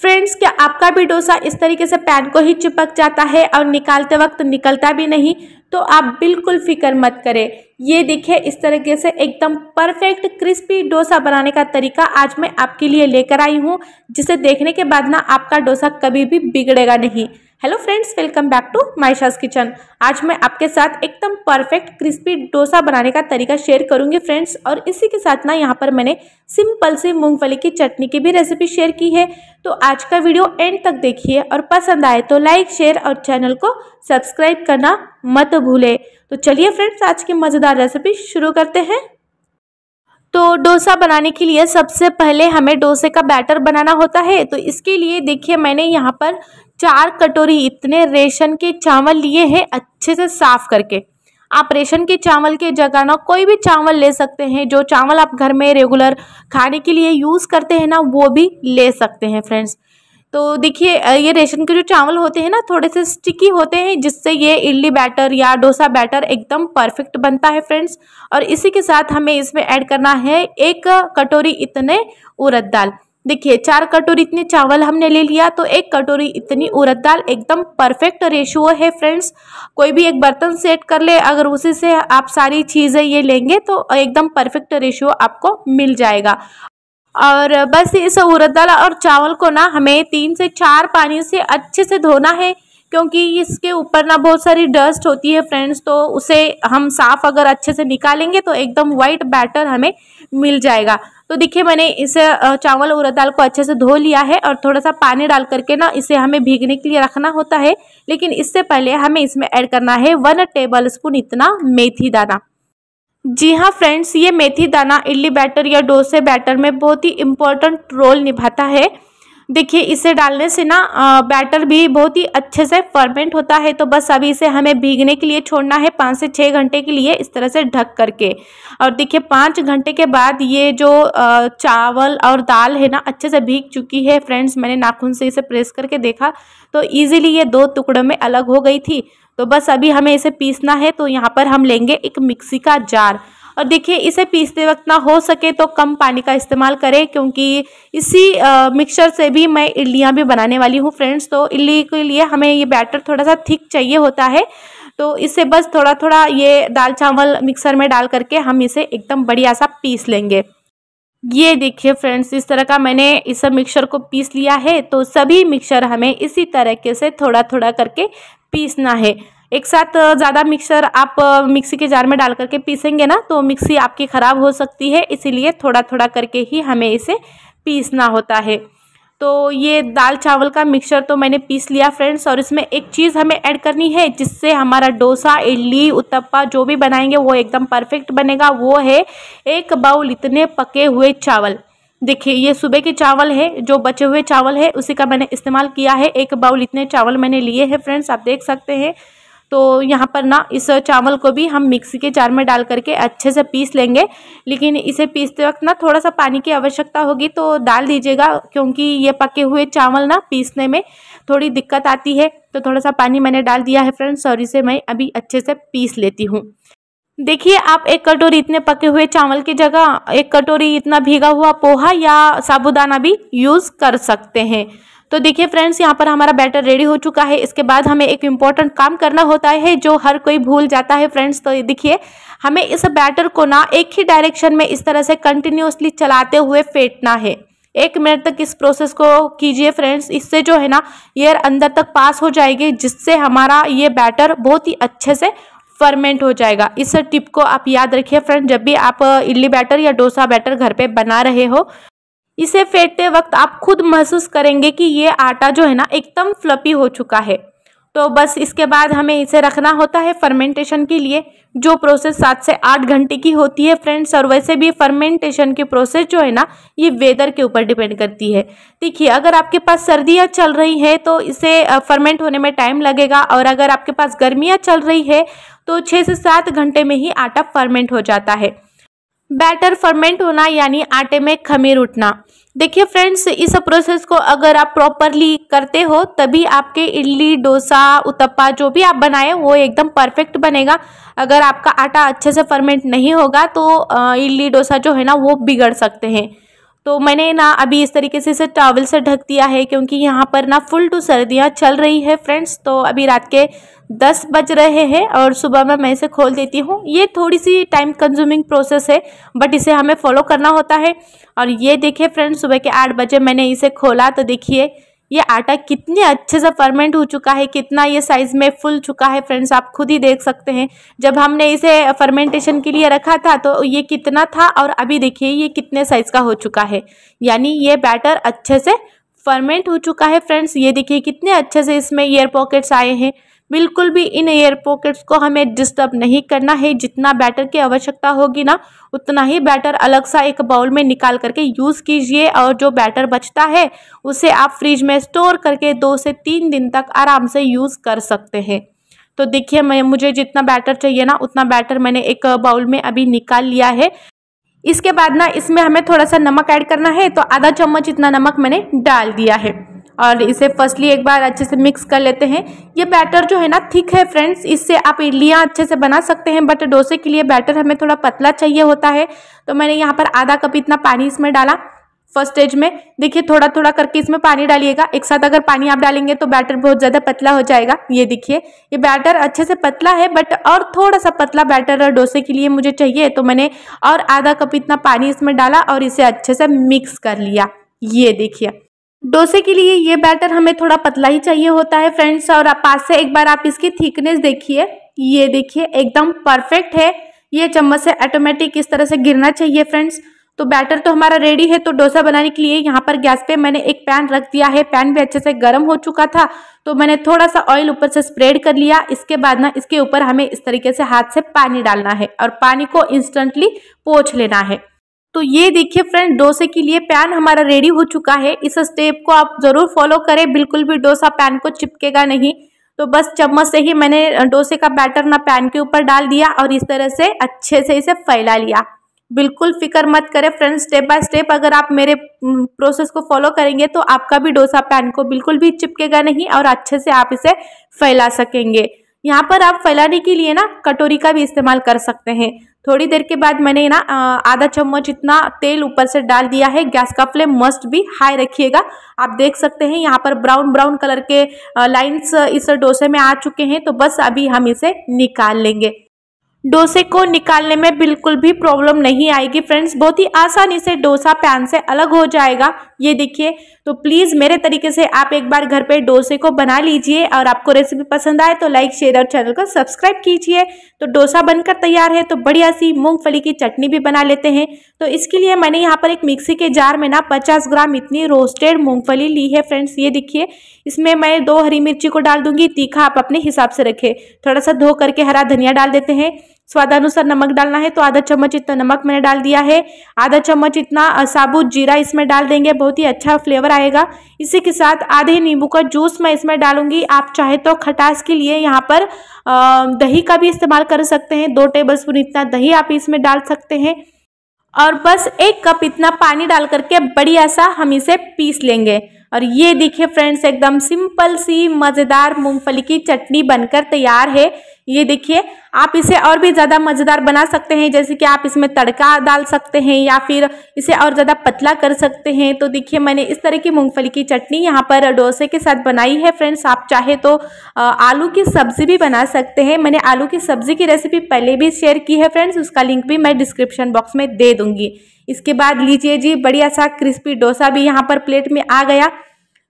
friends क्या आपका भी डोसा इस तरीके से पैन को ही चिपक जाता है और निकालते वक्त निकलता भी नहीं तो आप बिल्कुल फिक्र मत करें ये देखिए इस तरीके से एकदम परफेक्ट क्रिस्पी डोसा बनाने का तरीका आज मैं आपके लिए लेकर आई हूँ जिसे देखने के बाद ना आपका डोसा कभी भी बिगड़ेगा नहीं hello friends welcome back to Maisha's kitchen आज मैं आपके साथ एकदम परफेक्ट क्रिस्पी डोसा बनाने का तरीका शेयर करूंगी फ्रेंड्स और इसी के साथ ना यहाँ पर मैंने सिंपल से मूंगफली की चटनी की भी रेसिपी शेयर की है तो आज का वीडियो एंड तक देखिए और पसंद आए तो लाइक शेयर और चैनल को सब्सक्राइब करना मत भूले तो चलिए फ्रेंड्स आज की मज़ेदार रेसिपी शुरू करते हैं तो डोसा बनाने के लिए सबसे पहले हमें डोसे का बैटर बनाना होता है तो इसके लिए देखिए मैंने यहाँ पर चार कटोरी इतने रेशन के चावल लिए हैं अच्छे से साफ़ करके आप रेशन के चावल के जगह ना कोई भी चावल ले सकते हैं जो चावल आप घर में रेगुलर खाने के लिए यूज़ करते हैं ना वो भी ले सकते हैं फ्रेंड्स तो देखिए ये रेशन के जो चावल होते हैं ना थोड़े से स्टिकी होते हैं जिससे ये इडली बैटर या डोसा बैटर एकदम परफेक्ट बनता है फ्रेंड्स और इसी के साथ हमें इसमें ऐड करना है एक कटोरी इतने उरद दाल देखिए चार कटोरी इतने चावल हमने ले लिया तो एक कटोरी इतनी उरद दाल एकदम परफेक्ट रेशियो है फ्रेंड्स कोई भी एक बर्तन सेट कर ले अगर उसी से आप सारी चीज़ें ये लेंगे तो एकदम परफेक्ट रेशियो आपको मिल जाएगा और बस इस उड़द दाल और चावल को ना हमें तीन से चार पानी से अच्छे से धोना है क्योंकि इसके ऊपर ना बहुत सारी डस्ट होती है फ्रेंड्स तो उसे हम साफ़ अगर अच्छे से निकालेंगे तो एकदम वाइट बैटर हमें मिल जाएगा तो देखिए मैंने इस चावल उड़द दाल को अच्छे से धो लिया है और थोड़ा सा पानी डाल करके ना इसे हमें भीगने के लिए रखना होता है लेकिन इससे पहले हमें इसमें ऐड करना है वन टेबल स्पून इतना मेथी दाना जी हाँ फ्रेंड्स ये मेथी दाना इडली बैटर या डोसे बैटर में बहुत ही इम्पोर्टेंट रोल निभाता है देखिए इसे डालने से ना बैटर भी बहुत ही अच्छे से फर्मेंट होता है तो बस अभी इसे हमें भीगने के लिए छोड़ना है पाँच से छः घंटे के लिए इस तरह से ढक करके और देखिए पाँच घंटे के बाद ये जो चावल और दाल है ना अच्छे से भीग चुकी है फ्रेंड्स मैंने नाखून से इसे प्रेस करके देखा तो ईजिली ये दो टुकड़ों में अलग हो गई थी तो बस अभी हमें इसे पीसना है तो यहाँ पर हम लेंगे एक मिक्सी का जार और देखिए इसे पीसते वक्त ना हो सके तो कम पानी का इस्तेमाल करें क्योंकि इसी मिक्सचर से भी मैं इडलियाँ भी बनाने वाली हूँ फ्रेंड्स तो इडली के लिए हमें ये बैटर थोड़ा सा थिक चाहिए होता है तो इसे बस थोड़ा थोड़ा ये दाल चावल मिक्सर में डाल करके हम इसे एकदम बढ़िया सा पीस लेंगे ये देखिए फ्रेंड्स इस तरह का मैंने इस मिक्सर को पीस लिया है तो सभी मिक्सर हमें इसी तरीके से थोड़ा थोड़ा करके पीसना है एक साथ ज़्यादा मिक्सर आप मिक्सी के जार में डाल करके पीसेंगे ना तो मिक्सी आपकी ख़राब हो सकती है इसीलिए थोड़ा थोड़ा करके ही हमें इसे पीसना होता है तो ये दाल चावल का मिक्सर तो मैंने पीस लिया फ्रेंड्स और इसमें एक चीज़ हमें ऐड करनी है जिससे हमारा डोसा इडली उत्तपा जो भी बनाएंगे वो एकदम परफेक्ट बनेगा वो है एक बाउल इतने पके हुए चावल देखिए ये सुबह के चावल है जो बचे हुए चावल है उसी का मैंने इस्तेमाल किया है एक बाउल इतने चावल मैंने लिए हैं फ्रेंड्स आप देख सकते हैं तो यहाँ पर ना इस चावल को भी हम मिक्सी के जार में डाल करके अच्छे से पीस लेंगे लेकिन इसे पीसते वक्त ना थोड़ा सा पानी की आवश्यकता होगी तो डाल दीजिएगा क्योंकि ये पके हुए चावल ना पीसने में थोड़ी दिक्कत आती है तो थोड़ा सा पानी मैंने डाल दिया है फ्रेंड्स और इसे मैं अभी अच्छे से पीस लेती हूँ देखिए आप एक कटोरी इतने पके हुए चावल की जगह एक कटोरी इतना भीगा हुआ पोहा या साबुदाना भी यूज़ कर सकते हैं तो देखिए फ्रेंड्स यहाँ पर हमारा बैटर रेडी हो चुका है इसके बाद हमें एक इम्पॉर्टेंट काम करना होता है जो हर कोई भूल जाता है फ्रेंड्स तो देखिए हमें इस बैटर को ना एक ही डायरेक्शन में इस तरह से कंटिन्यूसली चलाते हुए फेंटना है एक मिनट तक इस प्रोसेस को कीजिए फ्रेंड्स इससे जो है ना एयर अंदर तक पास हो जाएगी जिससे हमारा ये बैटर बहुत ही अच्छे से फर्मेंट हो जाएगा इस टिप को आप याद रखिए फ्रेंड जब भी आप इडली बैटर या डोसा बैटर घर पे बना रहे हो इसे फेंटते वक्त आप खुद महसूस करेंगे कि ये आटा जो है ना एकदम फ्लपी हो चुका है तो बस इसके बाद हमें इसे रखना होता है फर्मेंटेशन के लिए जो प्रोसेस सात से आठ घंटे की होती है फ्रेंड्स और वैसे भी फर्मेंटेशन की प्रोसेस जो है ना ये वेदर के ऊपर डिपेंड करती है देखिए अगर आपके पास सर्दियाँ चल रही है तो इसे फर्मेंट होने में टाइम लगेगा और अगर आपके पास गर्मियाँ चल रही है तो छः से सात घंटे में ही आटा फर्मेंट हो जाता है बैटर फर्मेंट होना यानी आटे में खमीर उठना देखिए फ्रेंड्स इस प्रोसेस को अगर आप प्रॉपरली करते हो तभी आपके इडली डोसा उत्तपा जो भी आप बनाए वो एकदम परफेक्ट बनेगा अगर आपका आटा अच्छे से फर्मेंट नहीं होगा तो इडली डोसा जो है ना वो बिगड़ सकते हैं तो मैंने ना अभी इस तरीके से इसे टॉवल से ढक दिया है क्योंकि यहाँ पर ना फुल टू सर्दियाँ चल रही है फ्रेंड्स तो अभी रात के दस बज रहे हैं और सुबह में मैं इसे खोल देती हूँ ये थोड़ी सी टाइम कंज्यूमिंग प्रोसेस है बट इसे हमें फॉलो करना होता है और ये देखिए फ्रेंड्स सुबह के आठ बजे मैंने इसे खोला तो देखिए ये आटा कितने अच्छे से फर्मेंट हो चुका है कितना ये साइज़ में फुल चुका है फ्रेंड्स आप खुद ही देख सकते हैं जब हमने इसे फर्मेंटेशन के लिए रखा था तो ये कितना था और अभी देखिए ये कितने साइज़ का हो चुका है यानी ये बैटर अच्छे से फर्मेंट हो चुका है फ्रेंड्स ये देखिए कितने अच्छे से इसमें ईयर पॉकेट्स आए हैं बिल्कुल भी इन एयर पॉकेट्स को हमें डिस्टर्ब नहीं करना है जितना बैटर की आवश्यकता होगी ना उतना ही बैटर अलग सा एक बाउल में निकाल करके यूज़ कीजिए और जो बैटर बचता है उसे आप फ्रिज में स्टोर करके दो से तीन दिन तक आराम से यूज़ कर सकते हैं तो देखिए मैं मुझे जितना बैटर चाहिए ना उतना बैटर मैंने एक बाउल में अभी निकाल लिया है इसके बाद ना इसमें हमें थोड़ा सा नमक ऐड करना है तो आधा चम्मच इतना नमक मैंने डाल दिया है और इसे फर्स्टली एक बार अच्छे से मिक्स कर लेते हैं ये बैटर जो है ना थिक है फ्रेंड्स इससे आप इडलियाँ अच्छे से बना सकते हैं बट डोसे के लिए बैटर हमें थोड़ा पतला चाहिए होता है तो मैंने यहाँ पर आधा कप इतना पानी इसमें डाला फर्स्ट स्टेज में देखिए थोड़ा थोड़ा करके इसमें पानी डालिएगा एक साथ अगर पानी आप डालेंगे तो बैटर बहुत ज़्यादा पतला हो जाएगा ये देखिए ये बैटर अच्छे से पतला है बट और थोड़ा सा पतला बैटर और डोसे के लिए मुझे चाहिए तो मैंने और आधा कप इतना पानी इसमें डाला और इसे अच्छे से मिक्स कर लिया ये देखिए डोसे के लिए ये बैटर हमें थोड़ा पतला ही चाहिए होता है फ्रेंड्स और आप पास से एक बार आप इसकी थिकनेस देखिए ये देखिए एकदम परफेक्ट है ये चम्मच से ऑटोमेटिक इस तरह से गिरना चाहिए फ्रेंड्स तो बैटर तो हमारा रेडी है तो डोसा बनाने के लिए यहाँ पर गैस पे मैंने एक पैन रख दिया है पैन भी अच्छे से गर्म हो चुका था तो मैंने थोड़ा सा ऑयल ऊपर से स्प्रेड कर लिया इसके बाद ना इसके ऊपर हमें इस तरीके से हाथ से पानी डालना है और पानी को इंस्टेंटली पोछ लेना है तो ये देखिए फ्रेंड डोसे के लिए पैन हमारा रेडी हो चुका है इस स्टेप को आप ज़रूर फॉलो करें बिल्कुल भी डोसा पैन को चिपकेगा नहीं तो बस चम्मच से ही मैंने डोसे का बैटर ना पैन के ऊपर डाल दिया और इस तरह से अच्छे से इसे फैला लिया बिल्कुल फिक्र मत करें फ्रेंड्स स्टेप बाय स्टेप अगर आप मेरे प्रोसेस को फॉलो करेंगे तो आपका भी डोसा पैन को बिल्कुल भी चिपकेगा नहीं और अच्छे से आप इसे फैला सकेंगे यहाँ पर आप फैलाने के लिए ना कटोरी का भी इस्तेमाल कर सकते हैं थोड़ी देर के बाद मैंने ना आधा चम्मच इतना तेल ऊपर से डाल दिया है गैस का फ्लेम मस्ट भी हाई रखिएगा आप देख सकते हैं यहाँ पर ब्राउन ब्राउन कलर के लाइन्स इस डोसे में आ चुके हैं तो बस अभी हम इसे निकाल लेंगे डोसे को निकालने में बिल्कुल भी प्रॉब्लम नहीं आएगी फ्रेंड्स बहुत ही आसानी से डोसा पैन से अलग हो जाएगा ये देखिए तो प्लीज़ मेरे तरीके से आप एक बार घर पे डोसे को बना लीजिए और आपको रेसिपी पसंद आए तो लाइक शेयर और चैनल को सब्सक्राइब कीजिए तो डोसा बनकर तैयार है तो बढ़िया सी मूंगफली की चटनी भी बना लेते हैं तो इसके लिए मैंने यहाँ पर एक मिक्सी के जार में ना पचास ग्राम इतनी रोस्टेड मूँगफली ली है फ्रेंड्स ये देखिए इसमें मैं दो हरी मिर्ची को डाल दूँगी तीखा आप अपने हिसाब से रखें थोड़ा सा धो करके हरा धनिया डाल देते हैं स्वादानुसार नमक डालना है तो आधा चम्मच इतना नमक मैंने डाल दिया है आधा चम्मच इतना साबुत जीरा इसमें डाल देंगे बहुत ही अच्छा फ्लेवर आएगा इसी के साथ आधे नींबू का जूस मैं इसमें डालूंगी आप चाहे तो खटास के लिए यहाँ पर दही का भी इस्तेमाल कर सकते हैं दो टेबल स्पून इतना दही आप इसमें डाल सकते हैं और बस एक कप इतना पानी डाल करके बढ़िया सा हम इसे पीस लेंगे और ये देखिए फ्रेंड्स एकदम सिंपल सी मज़ेदार मूंगफली की चटनी बनकर तैयार है ये देखिए आप इसे और भी ज़्यादा मज़ेदार बना सकते हैं जैसे कि आप इसमें तड़का डाल सकते हैं या फिर इसे और ज़्यादा पतला कर सकते हैं तो देखिए मैंने इस तरह की मूंगफली की चटनी यहाँ पर डोसे के साथ बनाई है फ्रेंड्स आप चाहे तो आलू की सब्ज़ी भी बना सकते हैं मैंने आलू की सब्ज़ी की रेसिपी पहले भी शेयर की है फ्रेंड्स उसका लिंक भी मैं डिस्क्रिप्शन बॉक्स में दे दूँगी इसके बाद लीजिए जी बढ़िया सा क्रिस्पी डोसा भी यहाँ पर प्लेट में आ गया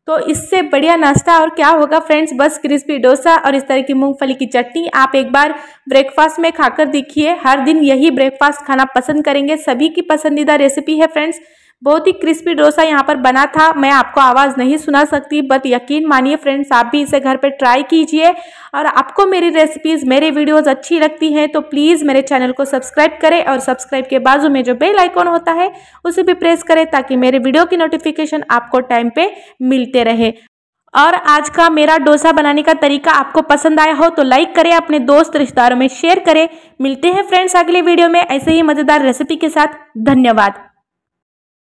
तो इससे बढ़िया नाश्ता और क्या होगा फ्रेंड्स बस क्रिस्पी डोसा और इस तरह की मूंगफली की चटनी आप एक बार ब्रेकफास्ट में खाकर देखिए हर दिन यही ब्रेकफास्ट खाना पसंद करेंगे सभी की पसंदीदा रेसिपी है फ्रेंड्स बहुत ही क्रिस्पी डोसा यहाँ पर बना था मैं आपको आवाज़ नहीं सुना सकती बट यकीन मानिए फ्रेंड्स आप भी इसे घर पर ट्राई कीजिए और आपको मेरी रेसिपीज़ मेरे वीडियोज़ अच्छी लगती हैं तो प्लीज़ मेरे चैनल को सब्सक्राइब करें और सब्सक्राइब के बाजू में जो बेल आइकॉन होता है उसे भी प्रेस करें ताकि मेरे वीडियो की नोटिफिकेशन आपको टाइम पर मिलते रहे और आज का मेरा डोसा बनाने का तरीका आपको पसंद आया हो तो लाइक करें अपने दोस्त रिश्तेदारों में शेयर करें मिलते हैं फ्रेंड्स अगले वीडियो में ऐसे ही मज़ेदार रेसिपी के साथ धन्यवाद